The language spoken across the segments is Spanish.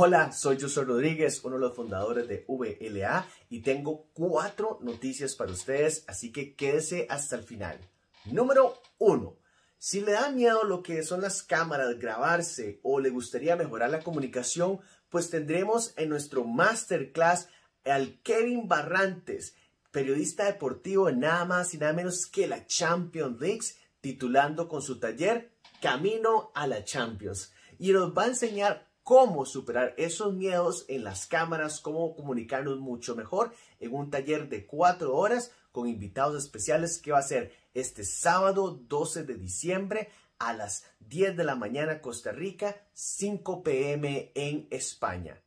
Hola, soy José Rodríguez, uno de los fundadores de VLA y tengo cuatro noticias para ustedes, así que quédese hasta el final. Número uno, si le da miedo lo que son las cámaras, grabarse o le gustaría mejorar la comunicación, pues tendremos en nuestro masterclass al Kevin Barrantes, periodista deportivo en nada más y nada menos que la Champions League, titulando con su taller Camino a la Champions. Y nos va a enseñar cómo superar esos miedos en las cámaras, cómo comunicarnos mucho mejor en un taller de cuatro horas con invitados especiales que va a ser este sábado 12 de diciembre a las 10 de la mañana Costa Rica, 5 pm en España.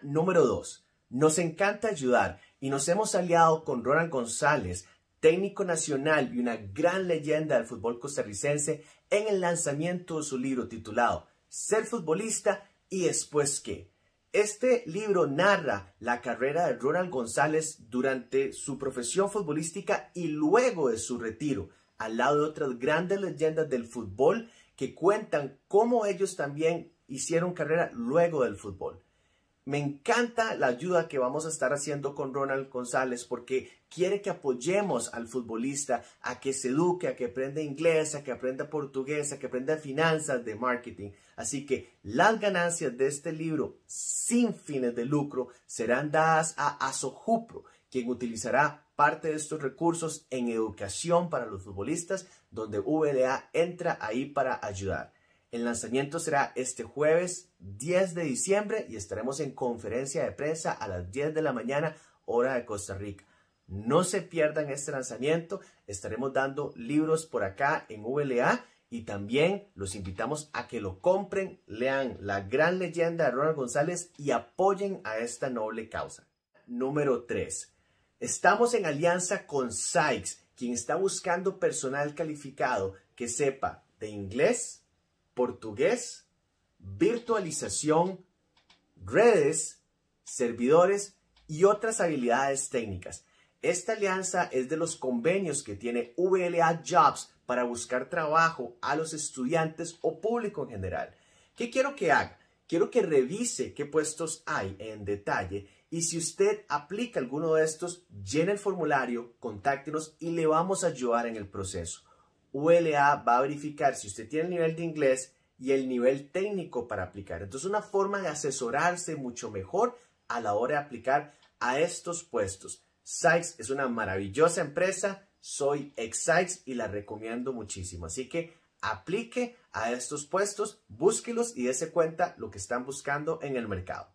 Número 2. Nos encanta ayudar y nos hemos aliado con Ronald González, técnico nacional y una gran leyenda del fútbol costarricense, en el lanzamiento de su libro titulado Ser futbolista y después qué. Este libro narra la carrera de Ronald González durante su profesión futbolística y luego de su retiro, al lado de otras grandes leyendas del fútbol que cuentan cómo ellos también hicieron carrera luego del fútbol. Me encanta la ayuda que vamos a estar haciendo con Ronald González porque quiere que apoyemos al futbolista a que se eduque, a que aprenda inglés, a que aprenda portugués, a que aprenda finanzas de marketing. Así que las ganancias de este libro sin fines de lucro serán dadas a Asojupro, quien utilizará parte de estos recursos en educación para los futbolistas, donde VDA entra ahí para ayudar. El lanzamiento será este jueves 10 de diciembre y estaremos en conferencia de prensa a las 10 de la mañana, hora de Costa Rica. No se pierdan este lanzamiento. Estaremos dando libros por acá en VLA y también los invitamos a que lo compren, lean la gran leyenda de Ronald González y apoyen a esta noble causa. Número 3. Estamos en alianza con Sykes, quien está buscando personal calificado que sepa de inglés, portugués, virtualización, redes, servidores y otras habilidades técnicas. Esta alianza es de los convenios que tiene VLA Jobs para buscar trabajo a los estudiantes o público en general. ¿Qué quiero que haga? Quiero que revise qué puestos hay en detalle y si usted aplica alguno de estos, llene el formulario, contáctenos y le vamos a ayudar en el proceso. ULA va a verificar si usted tiene el nivel de inglés y el nivel técnico para aplicar. Entonces, una forma de asesorarse mucho mejor a la hora de aplicar a estos puestos. Sykes es una maravillosa empresa, soy ex Sykes y la recomiendo muchísimo. Así que aplique a estos puestos, búsquelos y dése cuenta lo que están buscando en el mercado.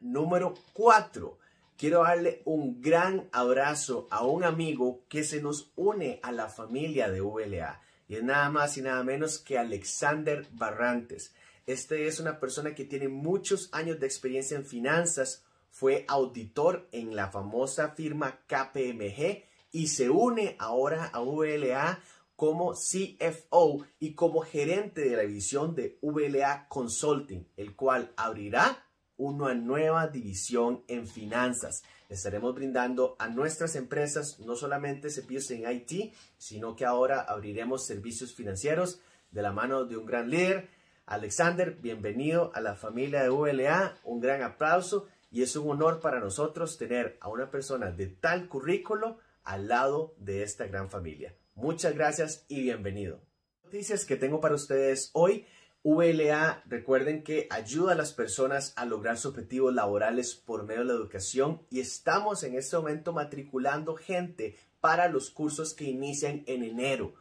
Número 4. Quiero darle un gran abrazo a un amigo que se nos une a la familia de VLA y es nada más y nada menos que Alexander Barrantes. Este es una persona que tiene muchos años de experiencia en finanzas, fue auditor en la famosa firma KPMG y se une ahora a VLA como CFO y como gerente de la división de VLA Consulting, el cual abrirá una nueva división en finanzas. Estaremos brindando a nuestras empresas no solamente servicios en IT, sino que ahora abriremos servicios financieros de la mano de un gran líder. Alexander, bienvenido a la familia de VLA, un gran aplauso y es un honor para nosotros tener a una persona de tal currículo al lado de esta gran familia. Muchas gracias y bienvenido. Noticias que tengo para ustedes hoy VLA, recuerden que ayuda a las personas a lograr sus objetivos laborales por medio de la educación y estamos en este momento matriculando gente para los cursos que inician en enero.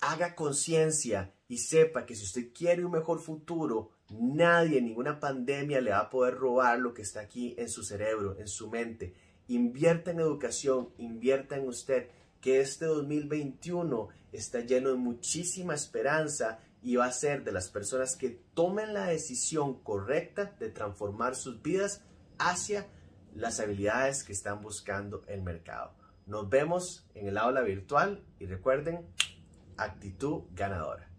Haga conciencia y sepa que si usted quiere un mejor futuro, nadie, ninguna pandemia le va a poder robar lo que está aquí en su cerebro, en su mente. Invierta en educación, invierta en usted, que este 2021 está lleno de muchísima esperanza y va a ser de las personas que tomen la decisión correcta de transformar sus vidas hacia las habilidades que están buscando el mercado. Nos vemos en el aula virtual y recuerden, actitud ganadora.